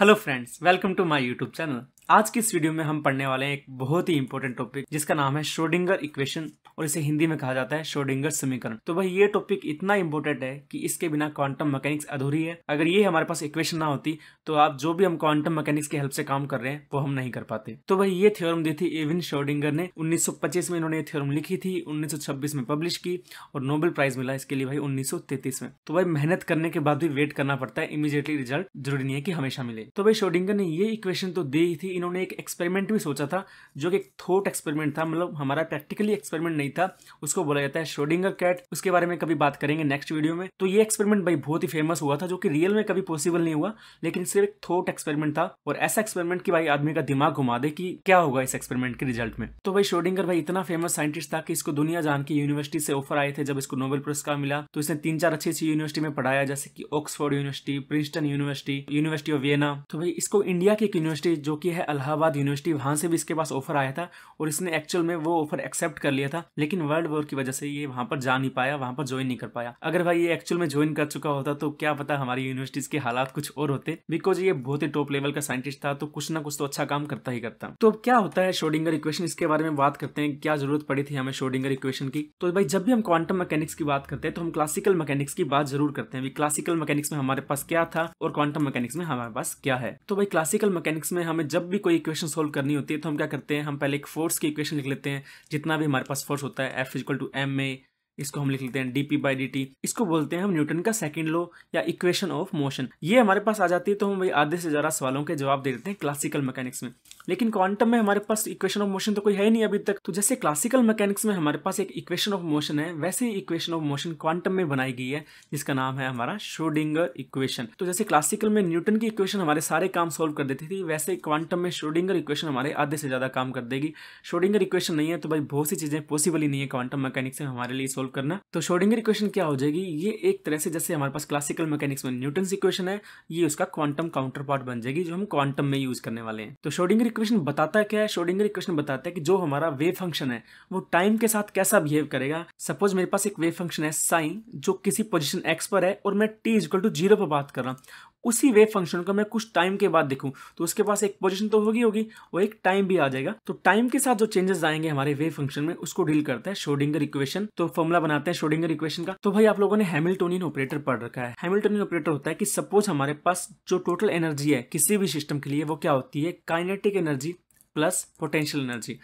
Hello friends welcome to my YouTube channel आज की इस वीडियो में हम पढ़ने वाले हैं एक बहुत ही इंपॉर्टेंट टॉपिक जिसका नाम है शोडिंगर इक्वेशन और इसे हिंदी में कहा जाता है शोडिंगर समीकरण तो भाई ये टॉपिक इतना इंपॉर्टेंट है कि इसके बिना क्वांटम मैकेनिक्स अधूरी है अगर ये हमारे पास इक्वेशन ना होती तो आप जो भी हम क्वांटम मैकेनिक्स की हेल्प से काम कर रहे हैं वो हम नहीं कर पाते तो भाई ये थ्योरम दी थी एविन शोडिंगर ने 1925 में इन्होंने ये थ्योरम लिखी थी 1926 में पब्लिश की और नोबेल प्राइज मिला इसके लिए भाई 1933 में तो भाई मेहनत करने के बाद भी वेट करना पड़ता है इमीडिएटली रिजल्ट जरूरी नहीं है कि हमेशा मिले तो भाई शोडिंगर ने ये इक्वेशन तो दी थी इन्होंने एक एक्सपेरिमेंट भी सोचा था जो कि एक थोट एक्सपेरिमेंट था मतलब हमारा प्रैक्टिकली एक्सपेरिमेंट नहीं था उसको बोला जाता है शोडिंगर कैट उसके बारे में कभी बात करेंगे नेक्स्ट वीडियो में तो ये एक्सपेरिमेंट भाई बहुत ही फेमस हुआ था जो कि रियल में कभी पॉसिबल नहीं हुआ लेकिन सिर्फ एक थोट एक्सपेरिमेंट था और ऐसा एक्सपेरिमेंट की भाई आदमी का दिमाग घुमा दे कि क्या होगा इस एक्सपेरिमेंट के रिजल्ट में तो भाई शोडिंगर भाई इतना फेमस साइंटिस्ट था कि इसको दुनिया जान की यूनिवर्सिटी से ऑफर आए थे जब इसको नोबेल पुरस्कार मिला तो इसने तीन चार अच्छी अच्छी यूनिवर्सिटी में पढ़ाया जैसे कि Oxford University Princeton University University of Vienna तो भाई इसको इंडिया की एक यूनिवर्सिटी जो की है अलाहाबाद यूनिवर्सिटी वहां से भी इसके पास ऑफर आया था और इसने एक्चुअल में वो ऑफर एक्सेप्ट कर लिया था लेकिन वर्ल्ड वॉर की वजह से ये वहां पर जा नहीं पाया वहां पर ज्वाइन नहीं कर पाया अगर भाई ये एक्चुअल में ज्वाइन कर चुका होता तो क्या पता हमारी यूनिवर्सिटीज के हालात कुछ और होते बिकॉज ये बहुत ही टॉप लेवल का साइंटिस्ट था तो कुछ ना कुछ तो अच्छा काम करता ही करता तो अब क्या होता है शोडिंगर इक्वेशन इसके बारे में बात करते हैं क्या जरूरत पड़ी थी हमें शोडिंगर इक्वेशन की तो भाई जब भी हम क्वांटम मैकेनिक्स की बात करते हैं तो हम क्लासिकल मैकेनिक्स की बात जरूर करते हैं क्लासिकल मैकेनिक्स में हमारे पास क्या था और क्वांटम मैकेनिक्स में हमारे पास क्या है तो भाई क्लासिकल मैकेनिक्स में हमें जब भी कोई इक्वेशन सोल्व करनी होती है तो हम क्या करते हैं हम पहले एक फोर्स की इक्वेशन लिख लेते हैं जितना भी हमारे पास फोर्स होता है F equal to M A इसको हम लिख लेते हैं डीपी बाई डी इसको बोलते हैं हम न्यूटन का सेकेंड लो या इक्वेशन ऑफ मोशन ये हमारे पास आ जाती है तो हम भाई आधे से ज़्यादा सवालों के जवाब दे देते हैं क्लासिकल मैकेनिक्स में लेकिन क्वांटम में हमारे पास इक्वेशन ऑफ मोशन तो कोई है नहीं अभी तक तो जैसे क्लासिकल मैकेनिक्स में हमारे पास एक इक्वेशन ऑफ मोशन है वैसे ही इक्वेशन ऑफ मोशन क्वांटम में बनाई गई है जिसका नाम है हमारा श्रोडिंगर इक्वेशन तो जैसे क्लासिकल में न्यूटन की इक्वेशन हमारे सारे काम सोल्व कर देती थी वैसे क्वांटम में श्रोडिंगर इक्वेशन हमारे आधे से ज़्यादा काम कर देगी श्रोडिंगर इक्वेशन नहीं है तो भाई बहुत सी चीज़ें पॉसिबल ही नहीं है क्वांटम मैकेनिक्स में हमारे लिए सोल्व करना तो श्रोडिंगर इक्वेशन क्या हो जाएगी ये एक तरह से जैसे हमारे पास क्लासिकल मैकेनिक्स में न्यूटन इक्वेशन है ये उसका क्वांटम काउंटर पार्ट बन जाएगी जो हम क्वांटम में यूज करने वाले हैं तो श्रोडिंगर इक्वेशन बताता क्या है शोडिंगर इक्वेशन बताता है कि जो हमारा वेव फंक्शन है वो टाइम के साथ कैसा बिहेव करेगा सपोज मेरे पास एक वेव फंक्शन है साइन जो किसी पोजिशन एक्स पर है और मैं टी इजक्वल टू जीरो पर बात कर रहा हूँ उसी वेव फंक्शन को मैं कुछ टाइम के बाद देखूँ तो उसके पास एक पोजिशन तो होगी होगी और एक टाइम भी आ जाएगा तो टाइम के साथ जो चेंजेस आएंगे हमारे वेव फंक्शन में उसको डील करता है शोडिंगर इक्वेशन तो फॉर्मुला बनाते हैं शोडिंगर इक्वेशन का तो भाई आप लोगों ने हेमिल्टोनियन ऑपरेटर पढ़ रखा है हेमिल्टोनियन ऑपरेटर होता है कि सपोज हमारे पास जो टोटल एनर्जी है किसी भी सिस्टम के लिए वो क्या होती है kinetic energy plus potential energy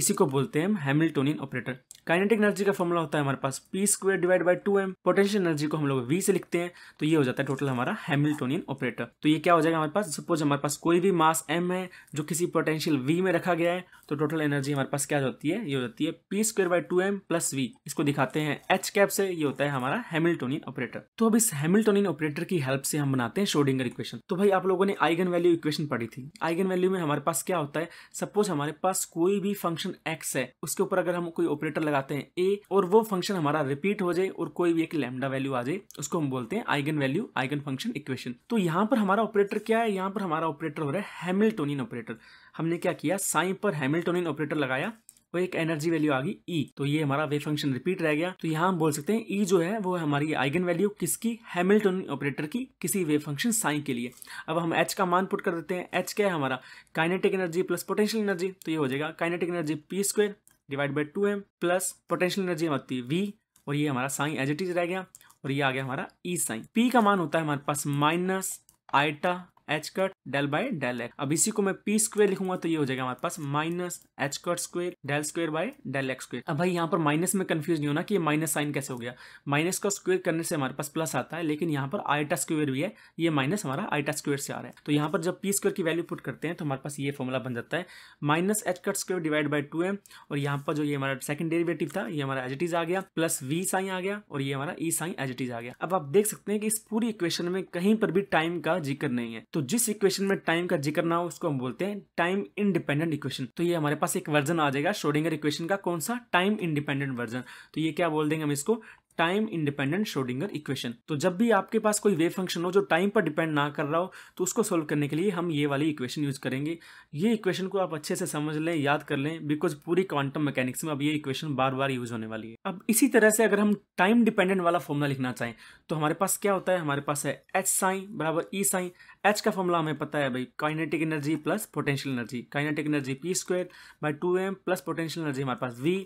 इसी को बोलते हैं हम हेमिल्टोनियन ऑपरेटर काइनेटिक एनर्जी का फॉर्मूला होता है हमारे पास P square divide by two M potential energy को हम लोग वी से लिखते हैं तो ये हो जाता है टोटल हमारा हैमिल्टोनियन ऑपरेटर तो ये क्या हो जाएगा हमारे पास सपोज हमारे पास कोई भी मास एम है जो किसी पोटेंशियल वी में रखा गया है तो टोटल एनर्जी हमारे पास क्या होती है ये हो जाती है P square by two M plus V इसको दिखाते हैं एच कैप से ये होता है हमारा हेमिल्टोनियन ऑपरेटर तो अब इस हेमिल्टोनियन ऑपरेटर की हेल्प से हम बनाते हैं शोडिंगर इक्वेशन तो भाई आप लोगों ने आइगन वैल्यू इक्वेशन पढ़ी थी आइगन वैल्यू में हमारे पास क्या होता है सपोज हमारे पास कोई भी फंक्शन एक्स है उसके ऊपर अगर हम कोई ऑपरेटर लगाते हैं ए और वो फंक्शन हमारा रिपीट हो जाए और कोई भी एक लेमडा वैल्यू आ जाए उसको हम बोलते हैं eigenvalue eigenfunction equation तो यहाँ पर हमारा ऑपरेटर क्या है यहाँ पर हमारा ऑपरेटर हो रहा है हेमिल्टोनियन ऑपरेटर हमने क्या किया साइन पर हेमिल्टोनियन ऑपरेटर लगाया वो एक एनर्जी वैल्यू आ गई ई e. तो ये हमारा वे फंक्शन रिपीट रह गया तो यहाँ हम बोल सकते हैं ई e जो है वो हमारी आइगन वैल्यू किसकी हैमिल्टन ऑपरेटर की किसी वे फंक्शन साइन के लिए अब हम एच का मान पुट कर देते हैं एच क्या है हमारा kinetic energy plus potential energy तो ये हो जाएगा kinetic energy P square divide by two M plus potential energy होती है वी और ये हमारा साइन एज रह गया और ये आ गया हमारा ई e साइन पी का मान होता है हमारे पास minus iota H cut del by del X अब इसी को मैं पी स्क्वेयर लिखूंगा तो ये हो जाएगा हमारे पास minus H cut square del square by del X स्क्र अब भाई यहाँ पर माइनस में कंफ्यूज नहीं होना कि ये माइनस साइन कैसे हो गया माइनस का स्क्वेयर करने से हमारे पास प्लस आता है लेकिन यहाँ पर आईटा स्क्वेयर भी है ये माइनस हमारा आईटा स्क्वेयर से आ रहा है तो यहाँ पर जब पी स्क्वेयर की वैल्यू पुट करते हैं तो हमारे पास ये फॉर्मूला बन जाता है minus H cut square divide by two M और यहाँ पर जो ये हमारा सेकंड डेरिवेटिव था ये हमारा एज इट इज आ गया प्लस वी साइन आ गया और ये हमारा E psi as it is आ गया अब आप देख सकते हैं कि इस पूरी इक्वेशन में कहीं पर भी टाइम का जिक्र नहीं है तो जिस इक्वेशन में टाइम का जिक्र ना हो उसको हम बोलते हैं टाइम इंडिपेंडेंट इक्वेशन तो ये हमारे पास एक वर्जन आ जाएगा शोडिंगर इक्वेशन का कौन सा टाइम इंडिपेंडेंट वर्जन तो ये क्या बोल देंगे हम इसको टाइम इंडिपेंडेंट शोडिंगर इक्वेशन तो जब भी आपके पास कोई वेव फंक्शन हो जो टाइम पर डिपेंड ना कर रहा हो तो उसको सोल्व करने के लिए हम ये वाली इक्वेशन यूज करेंगे ये इक्वेशन को आप अच्छे से समझ लें याद कर लें बिकॉज पूरी क्वांटम मैकेनिक्स में अब ये इक्वेशन बार बार यूज होने वाली है अब इसी तरह से अगर हम टाइम डिपेंडेंट वाला फॉर्मुला लिखना चाहें तो हमारे पास क्या होता है हमारे पास है एच साइन बराबर ई साइन एच का फॉर्मुला हमें पता है भाई kinetic energy plus potential energy kinetic energy P square by two M plus potential energy हमारे पास वी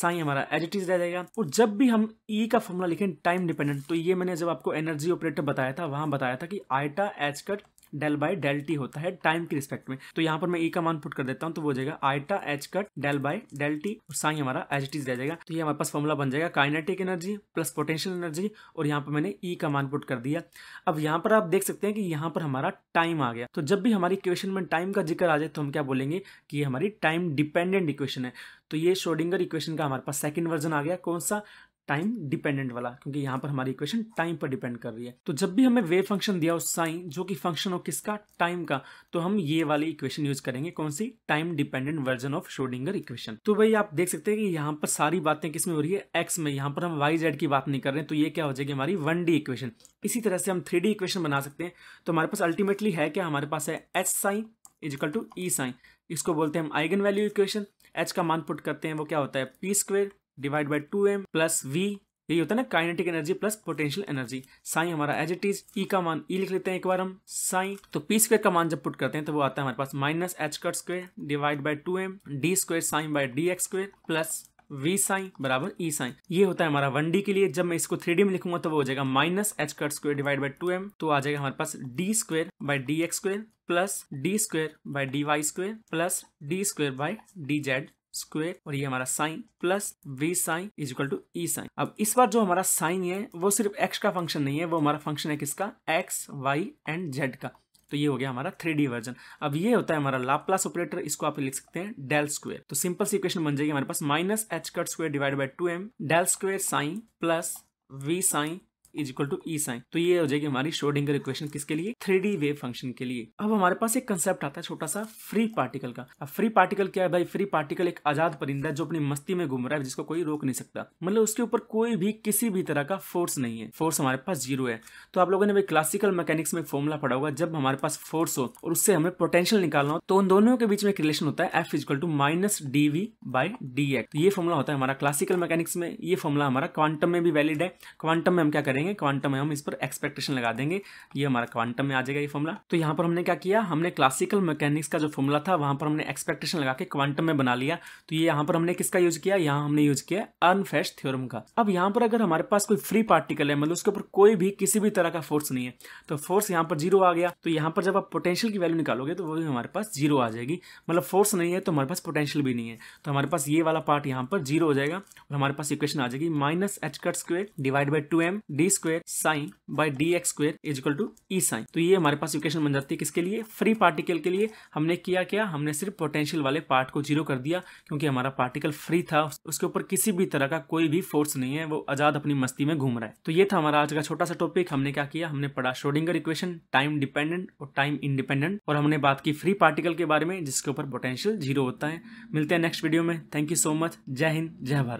साइन हमारा एज इट इज रह जाएगा और जब भी हम ई e का फॉर्मूला लिखें टाइम डिपेंडेंट तो ये मैंने जब आपको एनर्जी ऑपरेटर बताया था वहाँ बताया था कि iota H cut del by del T होता है टाइम के रिस्पेक्ट में तो यहाँ पर मैं ई e का मान पुट कर देता हूँ तो वो जाएगा iota H cut del by del T और साइन हमारा एच टी रह जाएगा तो ये हमारे पास फॉर्मूला बन जाएगा kinetic energy plus potential energy और यहाँ पर मैंने ई e का मान पुट कर दिया अब यहाँ पर आप देख सकते हैं कि यहाँ पर हमारा टाइम आ गया तो जब भी हमारी इक्वेशन में टाइम का जिक्र आ जाए तो हम क्या बोलेंगे कि ये हमारी टाइम डिपेंडेंट इक्वेशन है तो ये शोडिंगर इक्वेशन का हमारे पास सेकंड वर्जन आ गया कौन सा टाइम डिपेंडेंट वाला क्योंकि यहाँ पर हमारी इक्वेशन टाइम पर डिपेंड कर रही है तो जब भी हमें वेव फंक्शन दिया हो साइन जो कि फंक्शन हो किसका टाइम का तो हम ये वाली इक्वेशन यूज करेंगे कौन सी time dependent version of Schrodinger equation तो भाई आप देख सकते हैं कि यहाँ पर सारी बातें किसमें हो रही है एक्स में यहाँ पर हम वाई जेड की बात नहीं कर रहे हैं तो ये क्या हो जाएगी हमारी वन इक्वेशन इसी तरह से हम थ्री इक्वेशन बना सकते हैं तो हमारे पास अल्टीमेटली है क्या हमारे पास है H psi equal to E psi इसको बोलते हैं हम आइगन वैल्यू इक्वेशन एच का मान पुट करते हैं वो क्या होता है P square divide by two M plus V यही होता है ना kinetic energy plus potential energy psi हमारा एज इट इज ई का मान ई e लिख लेते हैं एक बार हम साई तो पी स्क्वेयर का मान जब पुट करते हैं तो वो आता है हमारे पास minus H cut square divide by two M D square psi by D X square plus V psi बराबर ई e साइन ये होता है हमारा वन डी के लिए जब मैं इसको थ्री डी में लिखूंगा तो वो हो जाएगा minus H cut square divide by two M तो आ जाएगा हमारे पास D square by D X square plus D square by D Y square plus D square by D Z square और ये हमारा psi plus V psi is equal to E psi अब इस बार जो हमारा साइन है वो सिर्फ एक्स का फंक्शन नहीं है वो हमारा फंक्शन है किसका एक्स वाई एंड जेड का तो ये हो गया हमारा थ्री डी वर्जन अब ये होता है हमारा लाप्लास ऑपरेटर इसको आप लिख सकते हैं डेल स्क्वेयर तो सिंपल सी इक्वेशन बन जाएगी हमारे पास minus H cut square divide by two M del square psi plus V psi is equal to E psi तो ये हो जाएगी हमारी शोडिंगर इक्वेशन किसके लिए थ्री वेव फंक्शन के लिए अब हमारे पास एक कंसेप्ट आता है छोटा सा फ्री पार्टिकल का अब फ्री पार्टिकल क्या है भाई फ्री पार्टिकल एक आजाद परिंदा जो अपनी मस्ती में घूम रहा है जिसको कोई रोक नहीं सकता मतलब उसके ऊपर कोई भी किसी भी तरह का फोर्स नहीं है फोर्स हमारे पास जीरो है तो आप लोगों ने भाई क्लासिकल मैकेनिक्स में फॉर्मुला पढ़ा होगा जब हमारे पास फोर्स हो और उससे हमें पोटेंशियल निकालना हो तो उन दोनों के बीच में एक रिलेशन होता है F is equal to minus D V by D X ये फॉर्मुला होता है हमारा क्लासिकल मैकेनिक्स में ये फॉर्मुला हमारा क्वांटम में भी वैलिड है क्वांटम में हम क्या करें करेंगे क्वांटम है हम इस पर एक्सपेक्टेशन लगा देंगे ये हमारा क्वांटम में आ जाएगा ये फॉर्मला तो यहाँ पर हमने क्या किया हमने क्लासिकल मैकेनिक्स का जो फॉर्मला था वहाँ पर हमने एक्सपेक्टेशन लगा के क्वांटम में बना लिया तो ये यहाँ पर हमने किसका यूज किया यहाँ हमने यूज किया अनफेस्ट थ्योरम का अब यहाँ पर अगर हमारे पास कोई फ्री पार्टिकल है मतलब उसके ऊपर कोई भी किसी भी तरह का फोर्स नहीं है तो फोर्स यहाँ पर जीरो आ गया तो यहाँ पर जब आप पोटेंशियल की वैल्यू निकालोगे तो वो भी हमारे पास जीरो आ जाएगी मतलब फोर्स नहीं है तो हमारे पास पोटेंशियल भी नहीं है तो हमारे पास ये वाला पार्ट यहाँ पर जीरो हो जाएगा और हमारे पास इक्वेशन आ जाएगी minus H cut square divide by two M D square psi by D X square is equal to E psi तो ये हमारे पास इक्वेशन बन जाती है किसके लिए फ्री पार्टिकल के लिए हमने किया क्या हमने सिर्फ पोटेंशियल वाले पार्ट को जीरो कर दिया क्योंकि हमारा पार्टिकल फ्री था उसके ऊपर किसी भी तरह का कोई भी फोर्स नहीं है वो आजाद अपनी मस्ती में घूम रहा है तो ये था हमारा आज का छोटा सा टॉपिक हमने क्या किया हमने पढ़ा श्रोडिंगर इक्वेशन टाइम डिपेंडेंट और टाइम इंडिपेंडेंट और हमने बात की फ्री पार्टिकल के बारे में जिसके ऊपर पोटेंशियल जीरो होता है मिलते हैं नेक्स्ट वीडियो में थैंक यू सो मच जय हिंद जय भारत